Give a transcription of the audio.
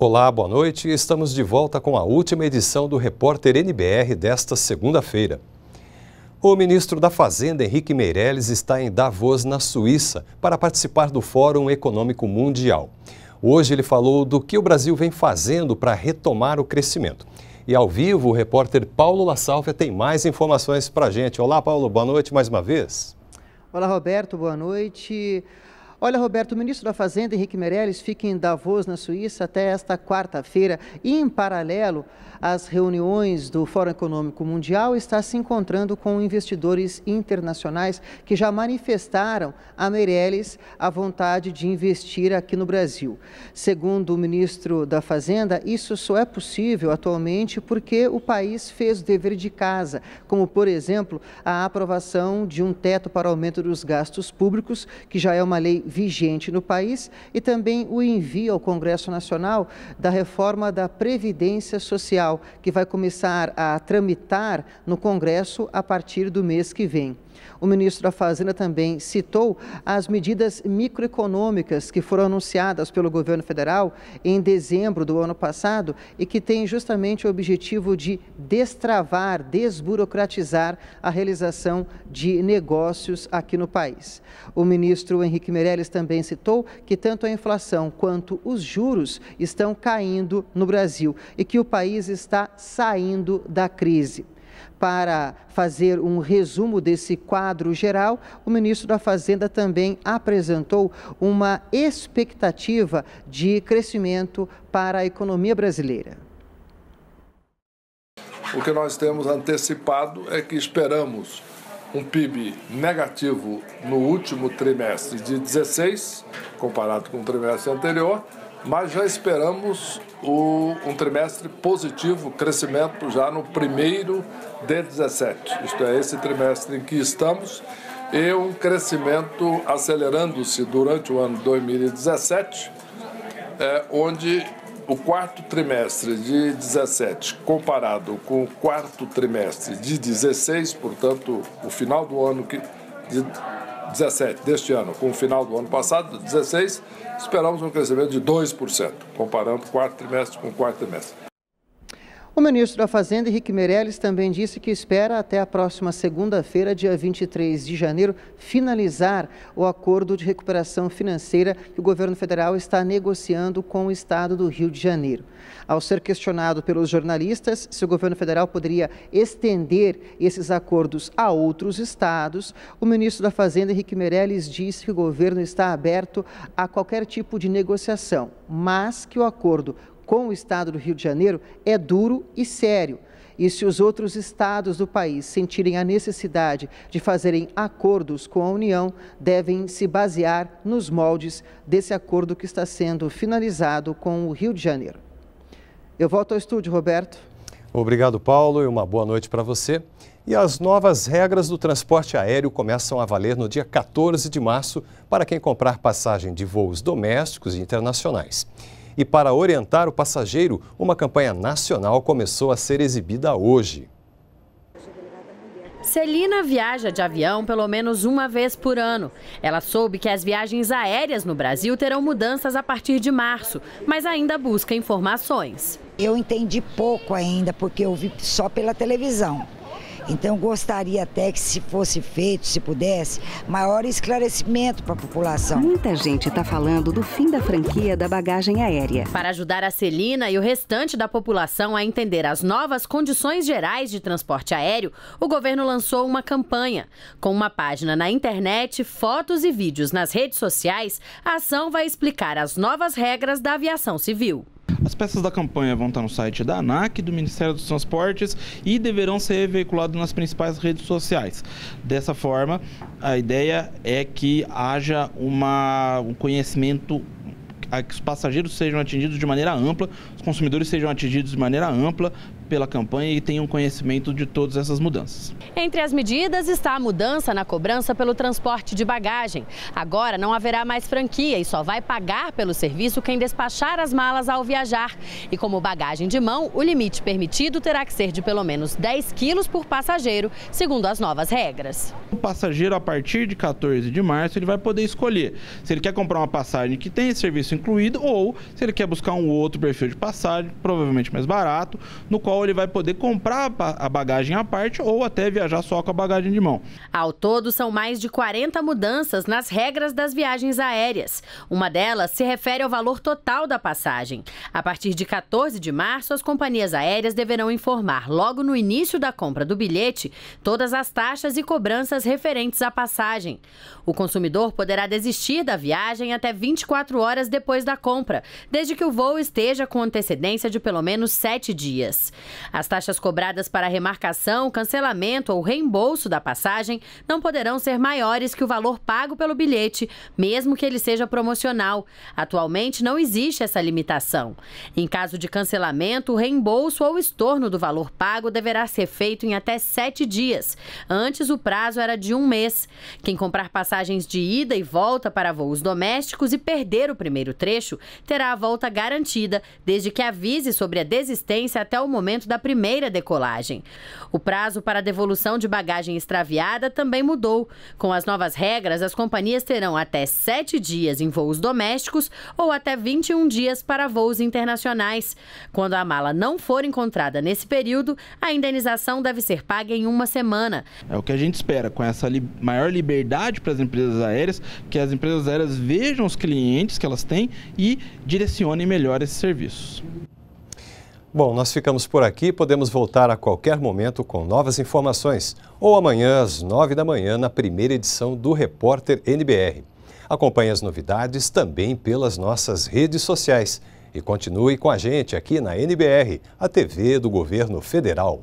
Olá, boa noite. Estamos de volta com a última edição do Repórter NBR desta segunda-feira. O ministro da Fazenda, Henrique Meirelles, está em Davos, na Suíça, para participar do Fórum Econômico Mundial. Hoje ele falou do que o Brasil vem fazendo para retomar o crescimento. E ao vivo, o repórter Paulo La tem mais informações para a gente. Olá, Paulo, boa noite mais uma vez. Olá, Roberto, boa noite. Olha, Roberto, o ministro da Fazenda, Henrique Meirelles, fica em Davos, na Suíça, até esta quarta-feira. em paralelo às reuniões do Fórum Econômico Mundial, está se encontrando com investidores internacionais que já manifestaram a Meirelles a vontade de investir aqui no Brasil. Segundo o ministro da Fazenda, isso só é possível atualmente porque o país fez o dever de casa, como, por exemplo, a aprovação de um teto para aumento dos gastos públicos, que já é uma lei vigente no país e também o envio ao Congresso Nacional da reforma da Previdência Social, que vai começar a tramitar no Congresso a partir do mês que vem. O ministro da Fazenda também citou as medidas microeconômicas que foram anunciadas pelo governo federal em dezembro do ano passado e que têm justamente o objetivo de destravar, desburocratizar a realização de negócios aqui no país. O ministro Henrique Meirelles também citou que tanto a inflação quanto os juros estão caindo no Brasil e que o país está saindo da crise. Para fazer um resumo desse quadro geral, o ministro da Fazenda também apresentou uma expectativa de crescimento para a economia brasileira. O que nós temos antecipado é que esperamos um PIB negativo no último trimestre de 16, comparado com o trimestre anterior, mas já esperamos o, um trimestre positivo, crescimento já no primeiro de 17, isto é, esse trimestre em que estamos, e um crescimento acelerando-se durante o ano 2017, é, onde o quarto trimestre de 17 comparado com o quarto trimestre de 16, portanto, o final do ano que, de 17 deste ano com o final do ano passado, 16, esperamos um crescimento de 2%, comparando quarto trimestre com quarto trimestre. O ministro da Fazenda, Henrique Meirelles, também disse que espera até a próxima segunda-feira, dia 23 de janeiro, finalizar o acordo de recuperação financeira que o governo federal está negociando com o estado do Rio de Janeiro. Ao ser questionado pelos jornalistas se o governo federal poderia estender esses acordos a outros estados, o ministro da Fazenda, Henrique Meirelles, disse que o governo está aberto a qualquer tipo de negociação, mas que o acordo com o Estado do Rio de Janeiro é duro e sério. E se os outros estados do país sentirem a necessidade de fazerem acordos com a União, devem se basear nos moldes desse acordo que está sendo finalizado com o Rio de Janeiro. Eu volto ao estúdio, Roberto. Obrigado, Paulo, e uma boa noite para você. E as novas regras do transporte aéreo começam a valer no dia 14 de março para quem comprar passagem de voos domésticos e internacionais e para orientar o passageiro, uma campanha nacional começou a ser exibida hoje. Celina viaja de avião pelo menos uma vez por ano. Ela soube que as viagens aéreas no Brasil terão mudanças a partir de março, mas ainda busca informações. Eu entendi pouco ainda, porque eu vi só pela televisão. Então gostaria até que se fosse feito, se pudesse, maior esclarecimento para a população. Muita gente está falando do fim da franquia da bagagem aérea. Para ajudar a Celina e o restante da população a entender as novas condições gerais de transporte aéreo, o governo lançou uma campanha. Com uma página na internet, fotos e vídeos nas redes sociais, a ação vai explicar as novas regras da aviação civil. As peças da campanha vão estar no site da ANAC, do Ministério dos Transportes e deverão ser veiculadas nas principais redes sociais. Dessa forma, a ideia é que haja uma, um conhecimento a que os passageiros sejam atingidos de maneira ampla, os consumidores sejam atingidos de maneira ampla pela campanha e tenham conhecimento de todas essas mudanças. Entre as medidas está a mudança na cobrança pelo transporte de bagagem. Agora não haverá mais franquia e só vai pagar pelo serviço quem despachar as malas ao viajar. E como bagagem de mão, o limite permitido terá que ser de pelo menos 10 quilos por passageiro, segundo as novas regras. O passageiro, a partir de 14 de março, ele vai poder escolher se ele quer comprar uma passagem que tem esse serviço incluído ou se ele quer buscar um outro perfil de passagem, provavelmente mais barato, no qual ele vai poder comprar a bagagem à parte ou até viajar só com a bagagem de mão. Ao todo, são mais de 40 mudanças nas regras das viagens aéreas. Uma delas se refere ao valor total da passagem. A partir de 14 de março, as companhias aéreas deverão informar, logo no início da compra do bilhete, todas as taxas e cobranças referentes à passagem. O consumidor poderá desistir da viagem até 24 horas depois da compra, desde que o voo esteja com antecedência de pelo menos 7 dias. As taxas cobradas para remarcação, cancelamento ou reembolso da passagem não poderão ser maiores que o valor pago pelo bilhete, mesmo que ele seja promocional. Atualmente não existe essa limitação. Em caso de cancelamento, o reembolso ou estorno do valor pago deverá ser feito em até sete dias. Antes, o prazo era de um mês. Quem comprar passagens de ida e volta para voos domésticos e perder o primeiro trecho terá a volta garantida, desde que avise sobre a desistência até o momento momento da primeira decolagem. O prazo para devolução de bagagem extraviada também mudou. Com as novas regras, as companhias terão até sete dias em voos domésticos ou até 21 dias para voos internacionais. Quando a mala não for encontrada nesse período, a indenização deve ser paga em uma semana. É o que a gente espera, com essa li maior liberdade para as empresas aéreas, que as empresas aéreas vejam os clientes que elas têm e direcionem melhor esses serviços. Bom, nós ficamos por aqui. Podemos voltar a qualquer momento com novas informações. Ou amanhã, às nove da manhã, na primeira edição do Repórter NBR. Acompanhe as novidades também pelas nossas redes sociais. E continue com a gente aqui na NBR, a TV do Governo Federal.